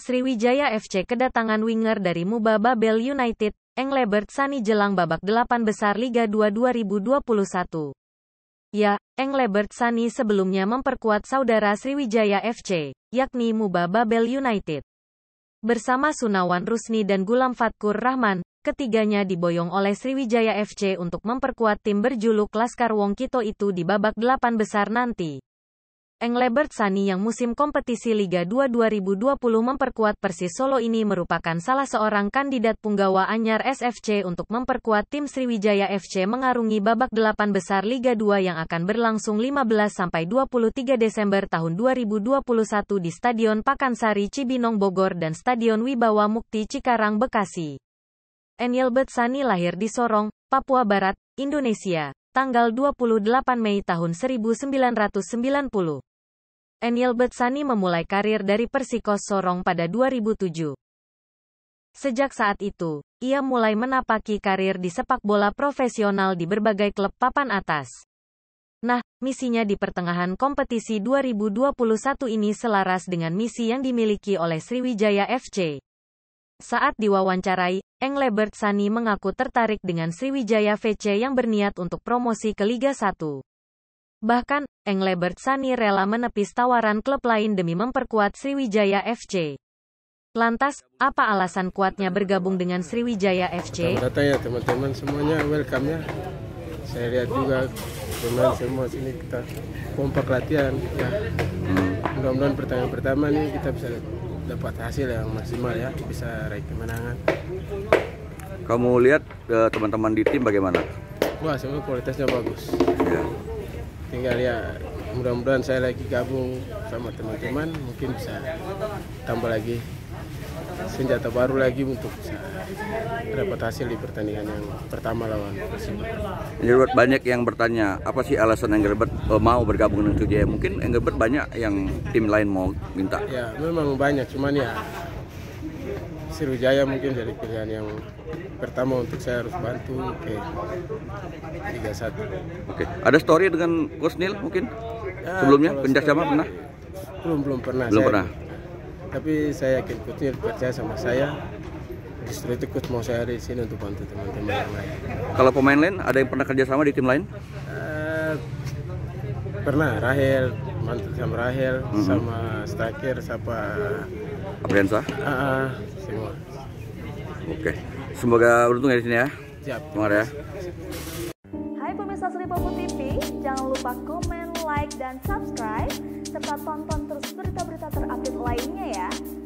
Sriwijaya FC kedatangan winger dari Muba Babel United, Englebert Sani jelang babak delapan besar Liga 2 2021. Ya, Englebert Sani sebelumnya memperkuat saudara Sriwijaya FC, yakni Muba Babel United. Bersama Sunawan Rusni dan Gulam Fatkur Rahman, ketiganya diboyong oleh Sriwijaya FC untuk memperkuat tim berjuluk Laskar Wong Kito itu di babak delapan besar nanti. Englebert Sani yang musim kompetisi Liga 2 2020 memperkuat Persis Solo ini merupakan salah seorang kandidat punggawa Anyar SFC untuk memperkuat tim Sriwijaya FC mengarungi babak delapan besar Liga 2 yang akan berlangsung 15-23 sampai Desember tahun 2021 di Stadion Pakansari Cibinong Bogor dan Stadion Wibawa Mukti Cikarang Bekasi. Engelbert Sani lahir di Sorong, Papua Barat, Indonesia, tanggal 28 Mei tahun 1990. Enil Betsani memulai karir dari Persikos Sorong pada 2007. Sejak saat itu, ia mulai menapaki karir di sepak bola profesional di berbagai klub papan atas. Nah, misinya di pertengahan kompetisi 2021 ini selaras dengan misi yang dimiliki oleh Sriwijaya FC. Saat diwawancarai, Engle Sani mengaku tertarik dengan Sriwijaya FC yang berniat untuk promosi ke Liga 1. Bahkan, Englebert Sani rela menepis tawaran klub lain demi memperkuat Sriwijaya FC. Lantas, apa alasan kuatnya bergabung dengan Sriwijaya FC? Datang ya teman-teman semuanya welcome ya. Saya lihat juga teman semua sini kita kompak latihan ya. Mudah-mudahan pertandingan pertama nih kita bisa dapat hasil yang maksimal ya, bisa raih kemenangan. Kamu lihat eh, teman-teman di tim bagaimana? Wah, semua kualitasnya bagus. Ya tinggal ya mudah-mudahan saya lagi gabung sama teman-teman mungkin bisa tambah lagi senjata baru lagi untuk bisa dapat hasil di pertandingan yang pertama lawan Engelbert banyak yang bertanya apa sih alasan Engelbert eh, mau bergabung dengan Sriwijaya? Mungkin Engelbert banyak yang tim lain mau minta. Ya memang banyak, cuman ya Sriwijaya mungkin jadi pilihan yang pertama untuk saya harus bantu ke Liga 1. Oke, ada story dengan Coach Neil mungkin? Ya, Sebelumnya pindah sama pernah? Belum belum pernah. Belum saya, pernah. Tapi saya yakin Coach Neil percaya sama saya. Justru itu Coach mau saya di sini untuk bantu teman-teman yang lain. Kalau pemain lain ada yang pernah kerja sama di tim lain? Uh, pernah Rahel, mantan sama Rahel, mm -hmm. sama striker, sama Apriansa? Uh, ah, semua. Ah, Oke. Okay. Semoga beruntung ya di sini ya. Siap. Semangat ya. Hai pemirsa Popo TV, jangan lupa komen, like, dan subscribe serta tonton terus berita-berita terupdate lainnya ya.